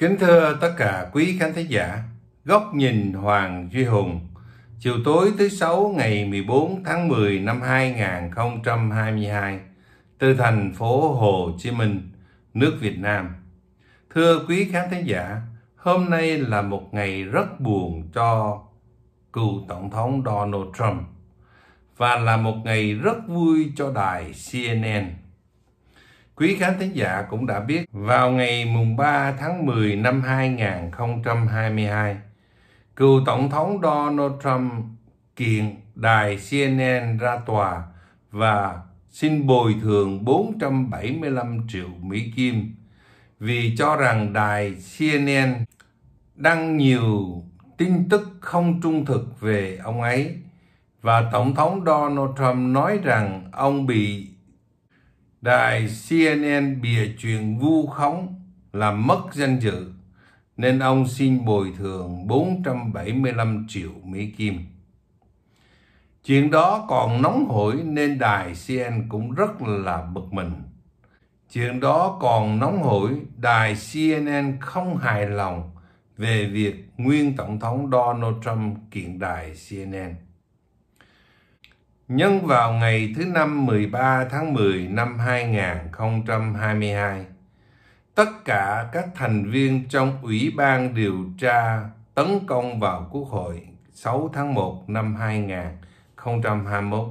Kính thưa tất cả quý khán thính giả, Góc nhìn Hoàng Duy Hùng, chiều tối thứ Sáu ngày 14 tháng 10 năm 2022, từ thành phố Hồ Chí Minh, nước Việt Nam. Thưa quý khán thính giả, hôm nay là một ngày rất buồn cho cựu Tổng thống Donald Trump và là một ngày rất vui cho đài CNN Quý khán thính giả cũng đã biết, vào ngày mùng 3 tháng 10 năm 2022, cựu Tổng thống Donald Trump kiện đài CNN ra tòa và xin bồi thường 475 triệu Mỹ Kim vì cho rằng đài CNN đăng nhiều tin tức không trung thực về ông ấy và Tổng thống Donald Trump nói rằng ông bị Đài CNN bịa chuyện vu khống làm mất danh dự nên ông xin bồi thường 475 triệu Mỹ Kim. Chuyện đó còn nóng hổi nên đài CNN cũng rất là bực mình. Chuyện đó còn nóng hổi, đài CNN không hài lòng về việc nguyên Tổng thống Donald Trump kiện đài CNN nhân vào ngày thứ năm 13 tháng 10 năm 2022. Tất cả các thành viên trong Ủy ban điều tra tấn công vào Quốc hội 6 tháng 1 năm 2021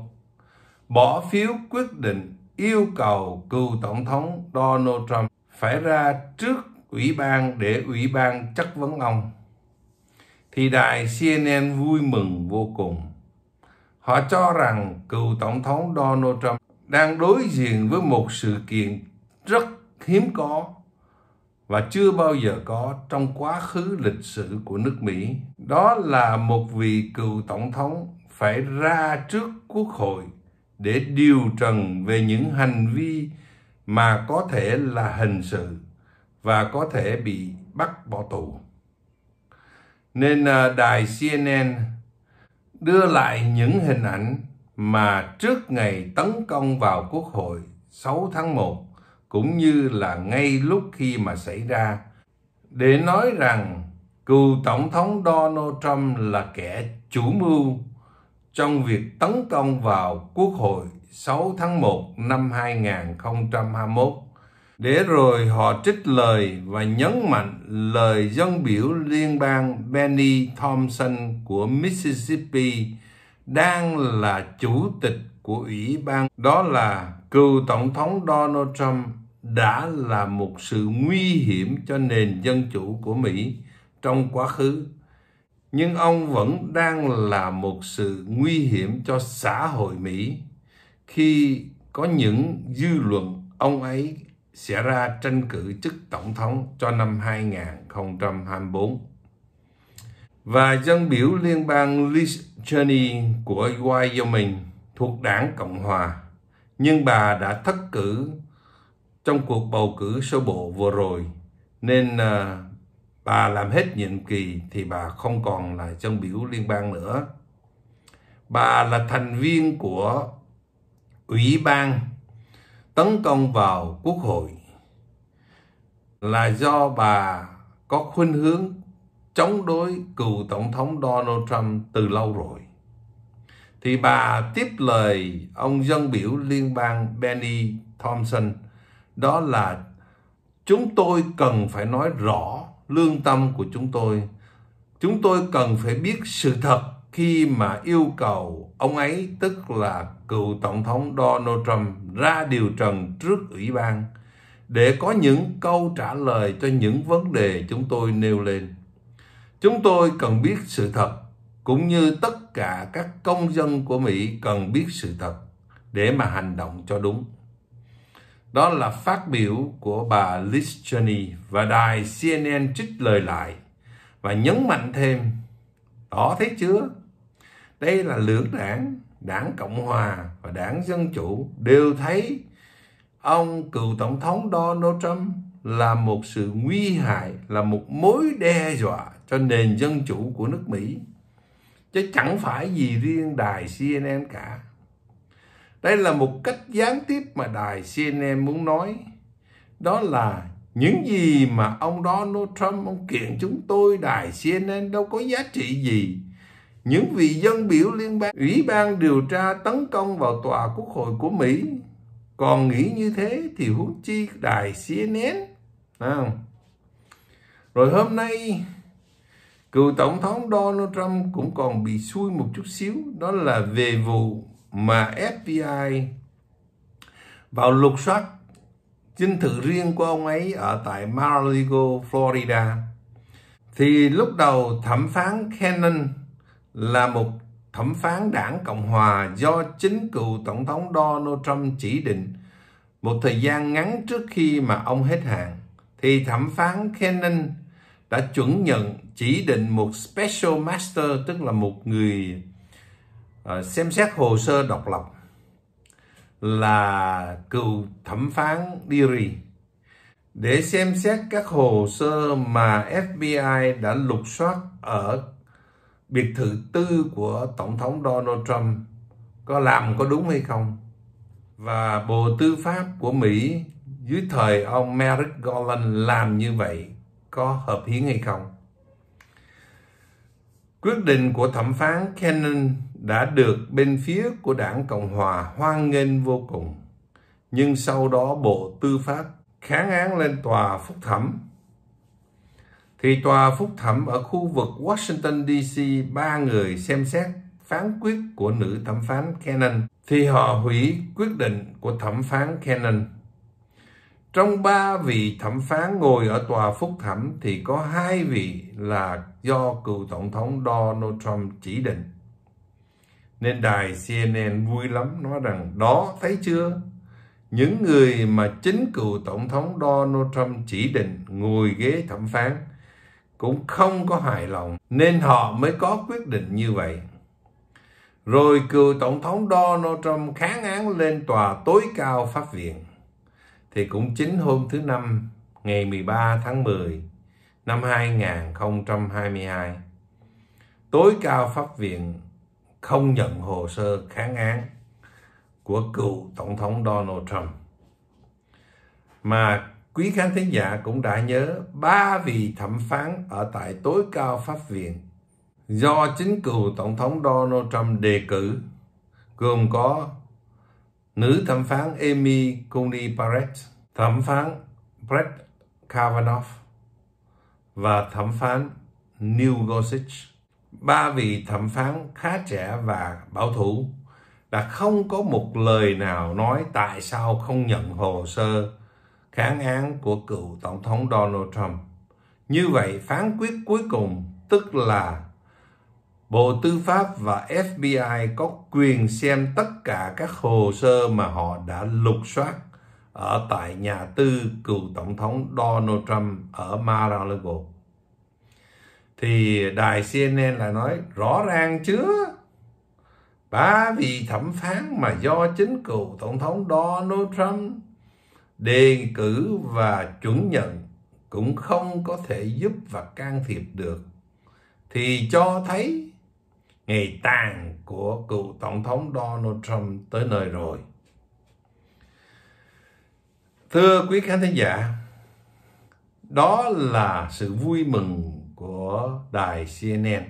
bỏ phiếu quyết định yêu cầu cựu Tổng thống Donald Trump phải ra trước Ủy ban để Ủy ban chất vấn ông. Thì đài CNN vui mừng vô cùng Họ cho rằng cựu Tổng thống Donald Trump đang đối diện với một sự kiện rất hiếm có và chưa bao giờ có trong quá khứ lịch sử của nước Mỹ. Đó là một vị cựu tổng thống phải ra trước quốc hội để điều trần về những hành vi mà có thể là hình sự và có thể bị bắt bỏ tù. Nên à, đài CNN đưa lại những hình ảnh mà trước ngày tấn công vào Quốc hội 6 tháng 1 cũng như là ngay lúc khi mà xảy ra để nói rằng cựu Tổng thống Donald Trump là kẻ chủ mưu trong việc tấn công vào Quốc hội 6 tháng 1 năm 2021 để rồi họ trích lời và nhấn mạnh lời dân biểu liên bang Benny Thompson của Mississippi đang là chủ tịch của ủy ban đó là cựu tổng thống Donald Trump đã là một sự nguy hiểm cho nền dân chủ của Mỹ trong quá khứ nhưng ông vẫn đang là một sự nguy hiểm cho xã hội Mỹ khi có những dư luận ông ấy sẽ ra tranh cử chức tổng thống cho năm 2024. Và dân biểu liên bang Liz Cheney của Wyoming thuộc đảng Cộng Hòa, nhưng bà đã thất cử trong cuộc bầu cử sơ bộ vừa rồi, nên ờ, bà làm hết nhiệm kỳ thì bà không còn là dân biểu liên bang nữa. Bà là thành viên của Ủy ban tấn công vào quốc hội là do bà có khuynh hướng chống đối cựu tổng thống Donald Trump từ lâu rồi. Thì bà tiếp lời ông dân biểu liên bang Benny Thompson đó là chúng tôi cần phải nói rõ lương tâm của chúng tôi. Chúng tôi cần phải biết sự thật khi mà yêu cầu ông ấy tức là cựu tổng thống Donald Trump ra điều trần trước ủy ban để có những câu trả lời cho những vấn đề chúng tôi nêu lên. Chúng tôi cần biết sự thật cũng như tất cả các công dân của Mỹ cần biết sự thật để mà hành động cho đúng. Đó là phát biểu của bà Liz Cheney và đài CNN trích lời lại và nhấn mạnh thêm đó thấy chưa đây là lưỡng đảng đảng cộng hòa và đảng dân chủ đều thấy ông cựu tổng thống donald trump là một sự nguy hại là một mối đe dọa cho nền dân chủ của nước mỹ chứ chẳng phải gì riêng đài cnn cả đây là một cách gián tiếp mà đài cnn muốn nói đó là những gì mà ông Donald Trump ông kiện chúng tôi đài CNN đâu có giá trị gì những vị dân biểu liên bang ủy ban điều tra tấn công vào tòa quốc hội của Mỹ còn nghĩ như thế thì huống chi đài CNN à. rồi hôm nay cựu tổng thống Donald Trump cũng còn bị xui một chút xíu đó là về vụ mà FBI vào lục soát dinh thự riêng của ông ấy ở tại Mar-a-Lago, Florida. Thì lúc đầu thẩm phán Cannon là một thẩm phán đảng Cộng Hòa do chính cựu Tổng thống Donald Trump chỉ định một thời gian ngắn trước khi mà ông hết hạn. Thì thẩm phán Cannon đã chuẩn nhận chỉ định một Special Master tức là một người ờ, xem xét hồ sơ độc lập là cựu thẩm phán Deary để xem xét các hồ sơ mà FBI đã lục soát ở biệt thự tư của Tổng thống Donald Trump có làm có đúng hay không. Và Bộ Tư pháp của Mỹ dưới thời ông Merrick Garland làm như vậy có hợp hiến hay không. Quyết định của thẩm phán Cannon đã được bên phía của đảng Cộng Hòa hoan nghênh vô cùng. Nhưng sau đó Bộ Tư pháp kháng án lên tòa phúc thẩm. Thì tòa phúc thẩm ở khu vực Washington DC ba người xem xét phán quyết của nữ thẩm phán Cannon thì họ hủy quyết định của thẩm phán Cannon. Trong ba vị thẩm phán ngồi ở tòa phúc thẩm thì có hai vị là do cựu tổng thống Donald Trump chỉ định. Nên đài CNN vui lắm nói rằng đó thấy chưa? Những người mà chính cựu Tổng thống Donald Trump chỉ định ngồi ghế thẩm phán cũng không có hài lòng nên họ mới có quyết định như vậy. Rồi cựu Tổng thống Donald Trump kháng án lên tòa tối cao pháp viện. Thì cũng chính hôm thứ Năm ngày 13 tháng 10 năm 2022 tối cao pháp viện không nhận hồ sơ kháng án của cựu tổng thống Donald Trump. Mà quý khán thính giả cũng đã nhớ ba vị thẩm phán ở tại tối cao pháp viện do chính cựu tổng thống Donald Trump đề cử gồm có nữ thẩm phán Amy Coney Barrett, thẩm phán Brett Kavanaugh và thẩm phán Neil Gorsuch ba vị thẩm phán khá trẻ và bảo thủ đã không có một lời nào nói tại sao không nhận hồ sơ kháng án của cựu tổng thống Donald Trump. Như vậy, phán quyết cuối cùng tức là Bộ Tư pháp và FBI có quyền xem tất cả các hồ sơ mà họ đã lục soát ở tại nhà tư cựu tổng thống Donald Trump ở Mar-a-Lago thì đài CNN là nói rõ ràng chưa ba vị thẩm phán mà do chính cựu tổng thống Donald Trump đề cử và chuẩn nhận cũng không có thể giúp và can thiệp được thì cho thấy ngày tàn của cựu tổng thống Donald Trump tới nơi rồi. Thưa quý khán thính giả, đó là sự vui mừng của đài CNN.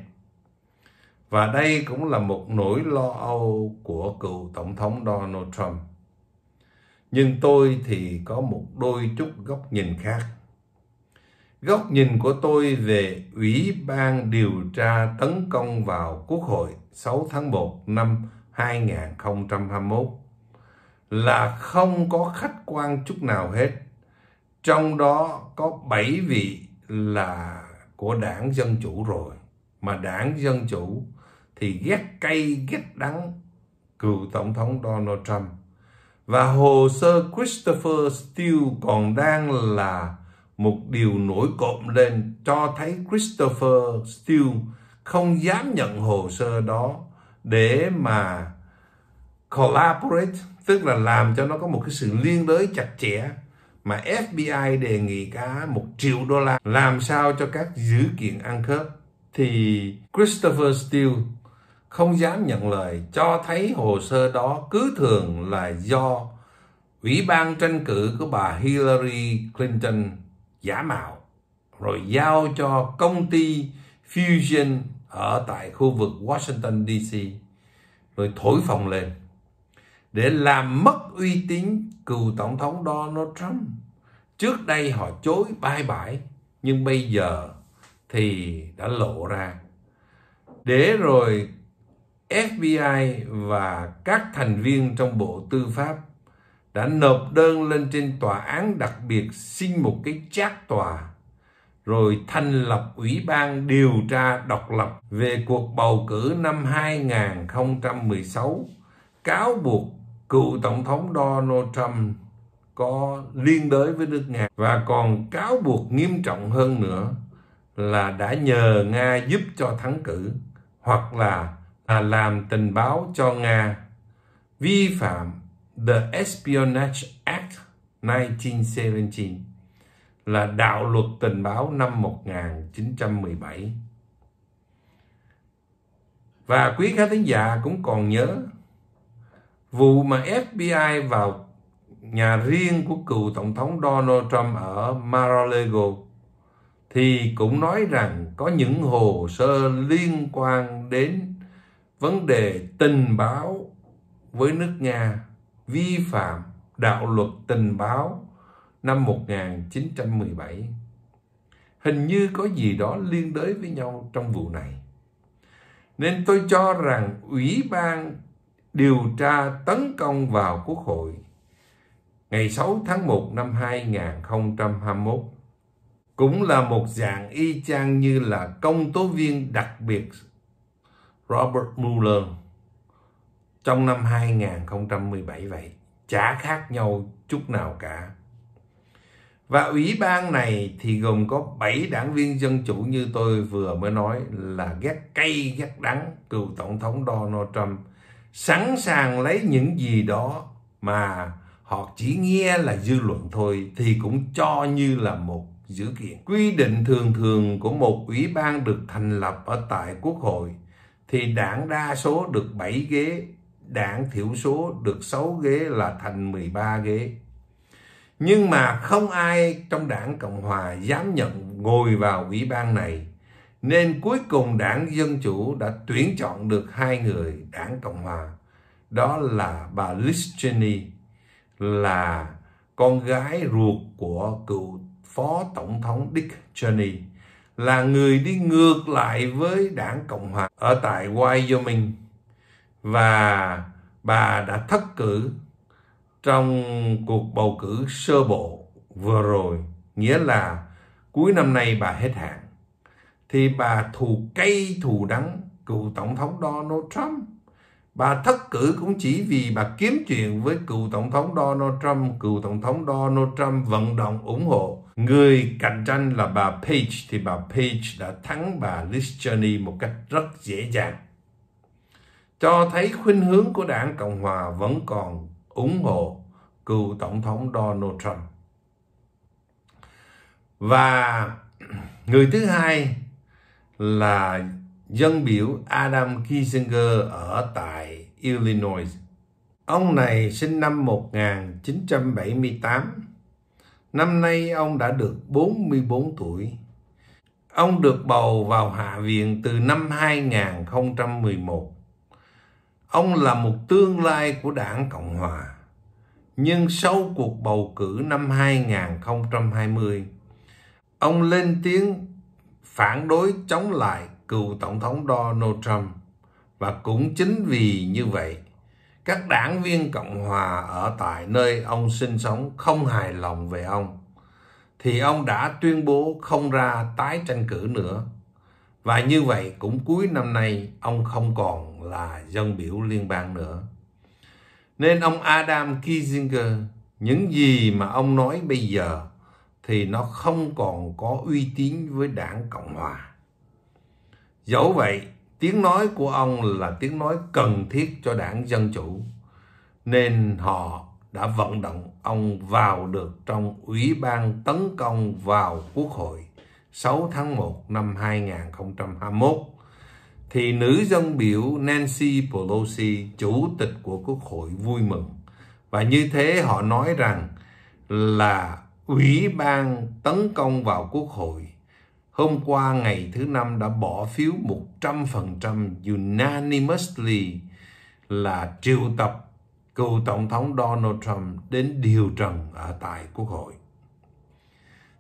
Và đây cũng là một nỗi lo âu của cựu Tổng thống Donald Trump. Nhưng tôi thì có một đôi chút góc nhìn khác. Góc nhìn của tôi về Ủy ban điều tra tấn công vào Quốc hội 6 tháng 1 năm 2021 là không có khách quan chút nào hết. Trong đó có 7 vị là của đảng Dân Chủ rồi. Mà đảng Dân Chủ thì ghét cay ghét đắng cựu Tổng thống Donald Trump. Và hồ sơ Christopher Steele còn đang là một điều nổi cộm lên cho thấy Christopher Steele không dám nhận hồ sơ đó để mà collaborate, tức là làm cho nó có một cái sự liên đới chặt chẽ mà FBI đề nghị cả một triệu đô la làm sao cho các dữ kiện ăn khớp thì Christopher Steele không dám nhận lời cho thấy hồ sơ đó cứ thường là do Ủy ban tranh cử của bà Hillary Clinton giả mạo rồi giao cho công ty Fusion ở tại khu vực Washington DC rồi thổi phồng lên để làm mất uy tín cựu tổng thống Donald Trump. Trước đây họ chối bai bai, nhưng bây giờ thì đã lộ ra. Để rồi FBI và các thành viên trong Bộ Tư pháp đã nộp đơn lên trên tòa án đặc biệt xin một cái chát tòa rồi thành lập ủy ban điều tra độc lập về cuộc bầu cử năm 2016 cáo buộc cựu tổng thống Donald Trump có liên đới với nước Nga và còn cáo buộc nghiêm trọng hơn nữa là đã nhờ Nga giúp cho thắng cử hoặc là, là làm tình báo cho Nga vi phạm The Espionage Act 1917 là đạo luật tình báo năm 1917. Và quý khán thính giả cũng còn nhớ Vụ mà FBI vào nhà riêng của cựu Tổng thống Donald Trump ở Mar-a-Lago thì cũng nói rằng có những hồ sơ liên quan đến vấn đề tình báo với nước Nga vi phạm đạo luật tình báo năm 1917. Hình như có gì đó liên đới với nhau trong vụ này. Nên tôi cho rằng Ủy ban điều tra tấn công vào Quốc hội ngày 6 tháng 1 năm 2021 cũng là một dạng y chang như là công tố viên đặc biệt Robert Mueller trong năm 2017 vậy chả khác nhau chút nào cả và ủy ban này thì gồm có 7 đảng viên dân chủ như tôi vừa mới nói là ghét cay ghét đắng cựu tổng thống Donald Trump sẵn sàng lấy những gì đó mà họ chỉ nghe là dư luận thôi thì cũng cho như là một dữ kiện. Quy định thường thường của một ủy ban được thành lập ở tại Quốc hội thì đảng đa số được 7 ghế, đảng thiểu số được 6 ghế là thành 13 ghế. Nhưng mà không ai trong đảng Cộng Hòa dám nhận ngồi vào ủy ban này nên cuối cùng đảng Dân Chủ đã tuyển chọn được hai người đảng Cộng Hòa. Đó là bà Liz Cheney, là con gái ruột của cựu Phó Tổng thống Dick Cheney, là người đi ngược lại với đảng Cộng Hòa ở tại Wyoming. Và bà đã thất cử trong cuộc bầu cử sơ bộ vừa rồi, nghĩa là cuối năm nay bà hết hạn thì bà thù cay thù đắng cựu tổng thống Donald Trump. Bà thất cử cũng chỉ vì bà kiếm chuyện với cựu tổng thống Donald Trump, cựu tổng thống Donald Trump vận động ủng hộ. Người cạnh tranh là bà Page thì bà Page đã thắng bà Liz Cheney một cách rất dễ dàng. Cho thấy khuynh hướng của đảng Cộng Hòa vẫn còn ủng hộ cựu tổng thống Donald Trump. Và người thứ hai là dân biểu Adam Kissinger ở tại Illinois. Ông này sinh năm 1978. Năm nay ông đã được 44 tuổi. Ông được bầu vào Hạ viện từ năm 2011. Ông là một tương lai của đảng Cộng Hòa. Nhưng sau cuộc bầu cử năm 2020, ông lên tiếng phản đối chống lại cựu Tổng thống Donald Trump. Và cũng chính vì như vậy, các đảng viên Cộng Hòa ở tại nơi ông sinh sống không hài lòng về ông, thì ông đã tuyên bố không ra tái tranh cử nữa. Và như vậy cũng cuối năm nay ông không còn là dân biểu liên bang nữa. Nên ông Adam Kissinger, những gì mà ông nói bây giờ thì nó không còn có uy tín với đảng Cộng Hòa. Dẫu vậy, tiếng nói của ông là tiếng nói cần thiết cho đảng Dân Chủ, nên họ đã vận động ông vào được trong Ủy ban tấn công vào Quốc hội 6 tháng 1 năm 2021 thì nữ dân biểu Nancy Pelosi, chủ tịch của Quốc hội vui mừng. Và như thế họ nói rằng là Ủy ban tấn công vào Quốc hội hôm qua ngày thứ năm đã bỏ phiếu 100% unanimously là triệu tập cựu Tổng thống Donald Trump đến điều trần ở tại Quốc hội.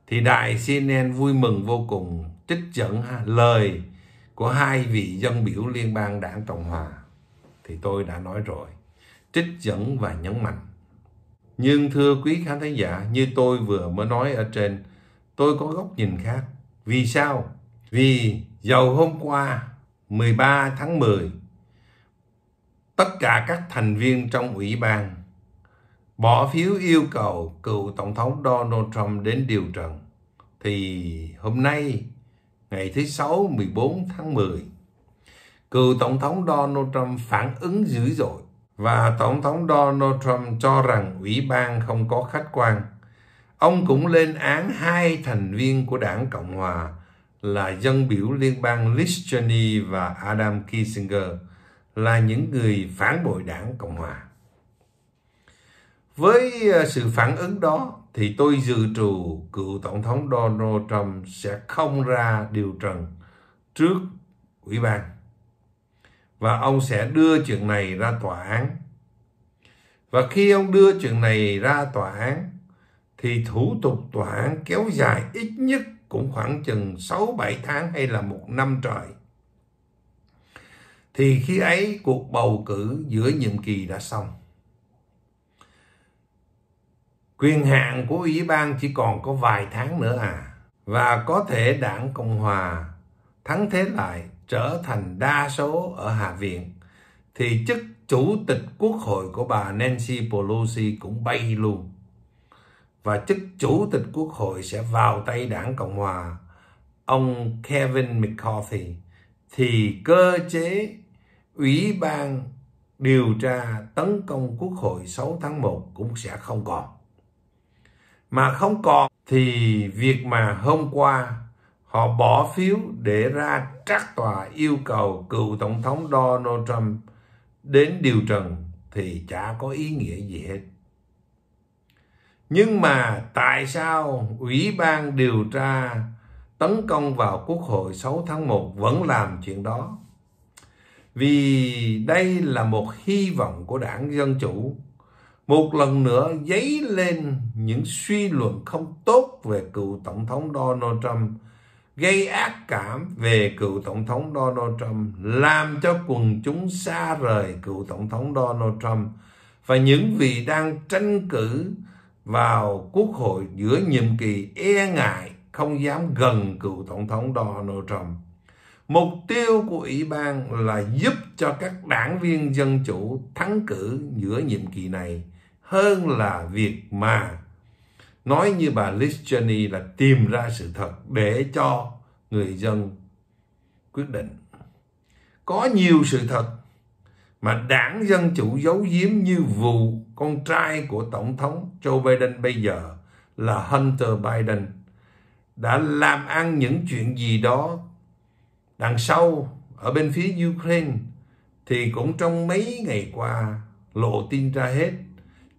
Thì Đại CNN vui mừng vô cùng trích dẫn lời của hai vị dân biểu liên bang đảng Cộng Hòa. Thì tôi đã nói rồi, trích dẫn và nhấn mạnh nhưng thưa quý khán thính giả, như tôi vừa mới nói ở trên, tôi có góc nhìn khác. Vì sao? Vì dầu hôm qua 13 tháng 10, tất cả các thành viên trong ủy ban bỏ phiếu yêu cầu cựu Tổng thống Donald Trump đến điều trần. Thì hôm nay, ngày thứ Sáu 14 tháng 10, cựu Tổng thống Donald Trump phản ứng dữ dội và Tổng thống Donald Trump cho rằng ủy ban không có khách quan. Ông cũng lên án hai thành viên của đảng Cộng Hòa là dân biểu liên bang Liz Cheney và Adam Kissinger là những người phản bội đảng Cộng Hòa. Với ờ, sự phản ứng đó thì tôi dự trù cựu Tổng thống Donald Trump sẽ không ra điều trần trước ủy ban và ông sẽ đưa chuyện này ra tòa án. Và khi ông đưa chuyện này ra tòa án thì thủ tục tòa án kéo dài ít nhất cũng khoảng chừng 6-7 tháng hay là một năm trời. Thì khi ấy cuộc bầu cử giữa nhiệm kỳ đã xong. Quyền hạn của Ủy ban chỉ còn có vài tháng nữa à. Và có thể đảng Cộng Hòa thắng thế lại trở thành đa số ở Hạ viện thì chức chủ tịch quốc hội của bà Nancy Pelosi cũng bay luôn và chức chủ tịch quốc hội sẽ vào tay đảng Cộng Hòa ông Kevin McCarthy thì cơ chế ủy ban điều tra tấn công quốc hội 6 tháng 1 cũng sẽ không còn mà không còn thì việc mà hôm qua họ bỏ phiếu để ra trắc tòa yêu cầu cựu tổng thống Donald Trump đến điều trần thì chả có ý nghĩa gì hết. Nhưng mà tại sao Ủy ban điều tra tấn công vào Quốc hội 6 tháng 1 vẫn làm chuyện đó? Vì đây là một hy vọng của đảng Dân Chủ. Một lần nữa dấy lên những suy luận không tốt về cựu Tổng thống Donald Trump gây ác cảm về cựu tổng thống Donald Trump, làm cho quần chúng xa rời cựu tổng thống Donald Trump và những vị đang tranh cử vào quốc hội giữa nhiệm kỳ e ngại không dám gần cựu tổng thống Donald Trump. Mục tiêu của ủy ban là giúp cho các đảng viên dân chủ thắng cử giữa nhiệm kỳ này hơn là việc mà nói như bà Liz Cheney là tìm ra sự thật để cho người dân quyết định. Có nhiều sự thật mà đảng Dân Chủ giấu giếm như vụ con trai của Tổng thống Joe Biden bây giờ là Hunter Biden đã làm ăn những chuyện gì đó đằng sau ở bên phía Ukraine thì cũng trong mấy ngày qua lộ tin ra hết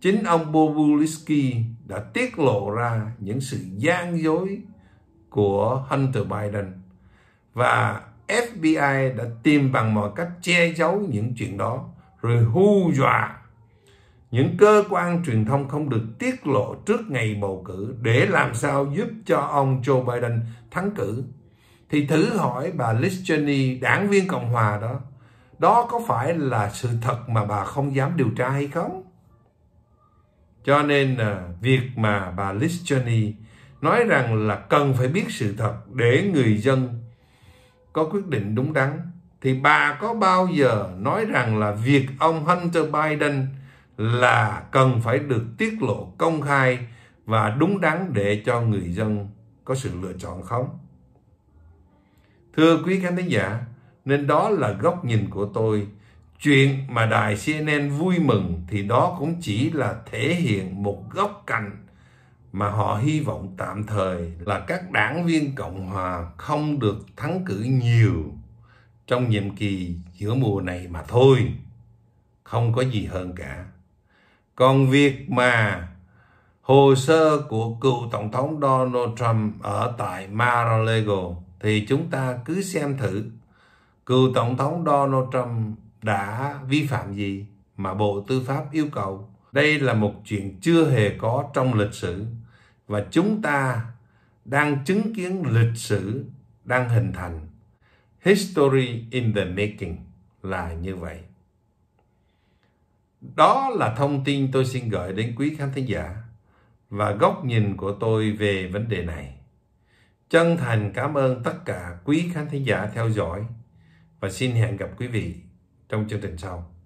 Chính ông Bobulinsky đã tiết lộ ra những sự gian dối của Hunter Biden và FBI đã tìm bằng mọi cách che giấu những chuyện đó rồi hù dọa những cơ quan truyền thông không được tiết lộ trước ngày bầu cử để làm sao giúp cho ông Joe Biden thắng cử thì thử hỏi bà Liz Cheney đảng viên Cộng hòa đó đó có phải là sự thật mà bà không dám điều tra hay không cho nên là việc mà bà Liz Cheney nói rằng là cần phải biết sự thật để người dân có quyết định đúng đắn thì bà có bao giờ nói rằng là việc ông Hunter Biden là cần phải được tiết lộ công khai và đúng đắn để cho người dân có sự lựa chọn không? Thưa quý khán thính giả, nên đó là góc nhìn của tôi chuyện mà đài CNN vui mừng thì đó cũng chỉ là thể hiện một góc cạnh mà họ hy vọng tạm thời là các đảng viên Cộng hòa không được thắng cử nhiều trong nhiệm kỳ giữa mùa này mà thôi. Không có gì hơn cả. Còn việc mà hồ sơ của cựu Tổng thống Donald Trump ở tại Mar-a-Lago thì chúng ta cứ xem thử. Cựu Tổng thống Donald Trump đã vi phạm gì mà Bộ Tư pháp yêu cầu. Đây là một chuyện chưa hề có trong lịch sử và chúng ta đang chứng kiến lịch sử đang hình thành. History in the making là như vậy. Đó là thông tin tôi xin gửi đến quý khán thính giả và góc nhìn của tôi về vấn đề này. Chân thành cảm ơn tất cả quý khán thính giả theo dõi và xin hẹn gặp quý vị trong chương trình sau